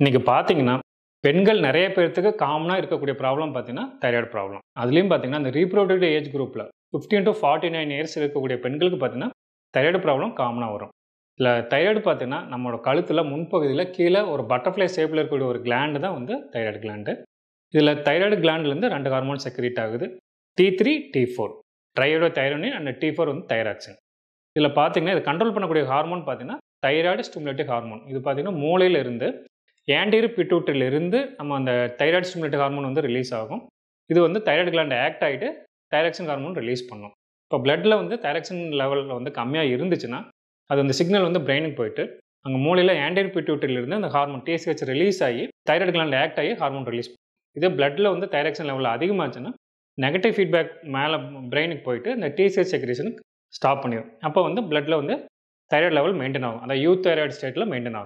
இன்றைக்கி பார்த்தீங்கன்னா பெண்கள் நிறைய பேர்த்துக்கு காமனாக இருக்கக்கூடிய ப்ராப்ளம் பார்த்தீங்கன்னா தைராய்டு ப்ராப்ளம் அதுலேயும் பார்த்தீங்கன்னா அந்த ரீப்ரோடக்டிவ் ஏஜ் குரூப்பில் fifteen to forty nine years இருக்கக்கூடிய பெண்களுக்கு பார்த்தீங்கன்னா தைராய்டு ப்ராப்ளம் காமனாக வரும் இல்லை தைராய்டு பார்த்தீங்கன்னா நம்மளோட கழுத்தில் முன்பகுதியில் கீழே ஒரு பட்டர்ஃப்ளை ஷேப்பில் இருக்கக்கூடிய ஒரு கிளாண்டு தான் வந்து தைராய்டு கிளாண்டு இதில் தைராய்டு கிளாண்ட்லேருந்து ரெண்டு ஹார்மோன் செக்ரீட் ஆகுது T three T four triiodothyronine and T four வந்து தைராக்சின் இதில் பார்த்தீங்கன்னா இது கண்ட்ரோல் பண்ணக்கூடிய ஹார்மோன் பார்த்தீங்கன்னா தைராய்டு ஸ்டிமுலேட்டிவ் ஹார்மோன் இது பார்த்தீங்கன்னா மூளையிலிருந்து ஏண்டிரு பிட்டூட்டிலிருந்து நம்ம அந்த தைராய்டு ஸ்டிமுலேட்டர் ஹார்மோன் வந்து ரிலீஸ் ஆகும் இது வந்து தைராய்டு கிளாண்ட் ஆக்ட் ஆகிட்டு தைராக்சின் ஹார்மோன் ரிலீஸ் பண்ணும் இப்போ பிளட்டில் வந்து தைராக்சின் லெவலில் வந்து கம்மியாக இருந்துச்சுன்னா அது அந்த சிக்னல் வந்து பிரெயினுக்கு போயிட்டு அங்கே மூலையில் ஆண்டியர் பிட்டூட்டிலிருந்து அந்த ஹார்மோன் டிசிஹெச் ரிலீஸ் ஆகி தைராய்டு கிளாண்ட் ஆக்ட் ஆகி ஹார்மோன் ரிலீஸ் பண்ணும் இதே பிளட்டில் வந்து தைராக்சின் லெவலில் அதிகமாச்சுன்னா நெகட்டிவ் ஃபீட்பேக் மேலே பிரெயினுக்கு போயிட்டு இந்த டிசிஎஸ் செக்ரேஷனுக்கு ஸ்டாப் பண்ணிடும் அப்போ வந்து பிளட்டில் வந்து தைராய்டு லெவல் மெயின்டைன் ஆகும் அந்த யூத் தைராய்டு ஸ்டேட்டில் மெயின்டைன் ஆகும்